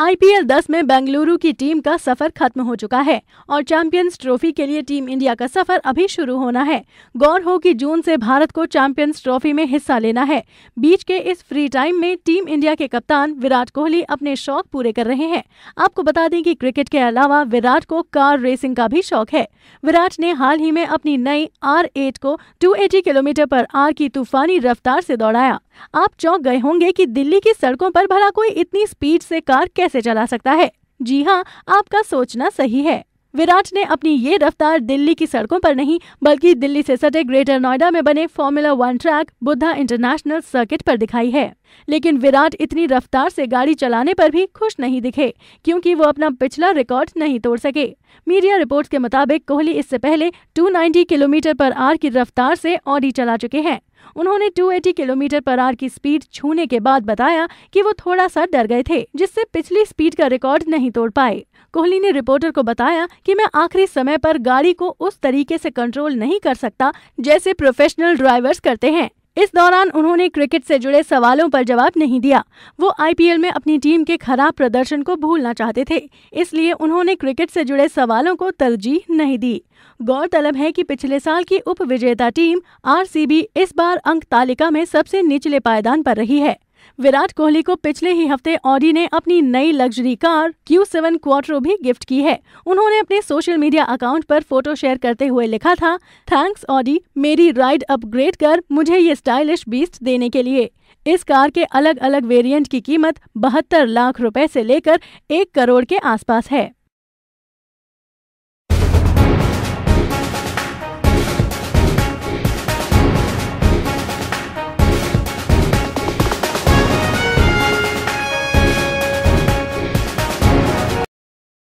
IPL 10 में बेंगलुरु की team का सफर खत्म हो चुका है और चैंपियंस ट्रॉफी के लिए टीम इंडिया का सफर अभी शुरू होना है गौर हो कि जून से भारत को चैंपियंस ट्रॉफी में हिस्सा लेना है बीच के इस फ्री टाइम में टीम इंडिया के कप्तान विराट कोहली अपने शौक पूरे कर रहे हैं आपको बता दें कि क्रिकेट के अलावा विराट को कार रेसिंग का भी शौक है विराट ने हाल ही में अपनी नई आर को टू किलोमीटर पर आर की तूफानी रफ्तार से दौड़ाया आप चौंक गए होंगे कि दिल्ली की सड़कों पर भला कोई इतनी स्पीड से कार कैसे चला सकता है जी हाँ आपका सोचना सही है विराट ने अपनी ये रफ्तार दिल्ली की सड़कों पर नहीं बल्कि दिल्ली से सटे ग्रेटर नोएडा में बने formula one track Buddh international circuit पर दिखाई है लेकिन विराट इतनी रफ्तार से गाड़ी चलाने पर भी खुश नहीं दिखे क्योंकि वो अपना पिछला रिकॉर्ड नहीं तोड़ सके मीडिया रिपोर्ट्स के मुताबिक कोहली इससे पहले 290 किलोमीटर पर आर की रफ्तार से ऑडी चला चुके हैं उन्होंने 280 किलोमीटर पर आर की स्पीड छूने के बाद बताया कि वो थोड़ा सा डर गए थे जिससे पिछली स्पीड का रिकॉर्ड नहीं तोड़ पाए कोहली ने रिपोर्टर को बताया कि मैं आखिरी समय पर गाड़ी को उस तरीके से कंट्रोल नहीं कर सकता जैसे प्रोफेशनल ड्राइवर्स करते हैं इस दौरान उन्होंने क्रिकेट से जुड़े सवालों पर जवाब नहीं दिया वो आईपीएल में अपनी टीम के खराब प्रदर्शन को भूलना चाहते थे इसलिए उन्होंने क्रिकेट से जुड़े सवालों को तरजीह नहीं दी गौरतलब है कि पिछले साल की उप विजेता टीम आर इस बार अंक तालिका में सबसे निचले पायदान पर रही है विराट कोहली को पिछले ही हफ्ते ऑडी ने अपनी नई luxury car Q seven quattro भी गिफ्ट की है उन्होंने अपने सोशल मीडिया अकाउंट पर फोटो शेयर करते हुए लिखा था थैंक्स ऑडी मेरी राइड अपग्रेड कर मुझे ये स्टाइलिश बीस्ट देने के लिए इस कार के अलग अलग वेरिएंट की कीमत बहत्तर लाख रुपए से लेकर एक करोड़ के आसपास है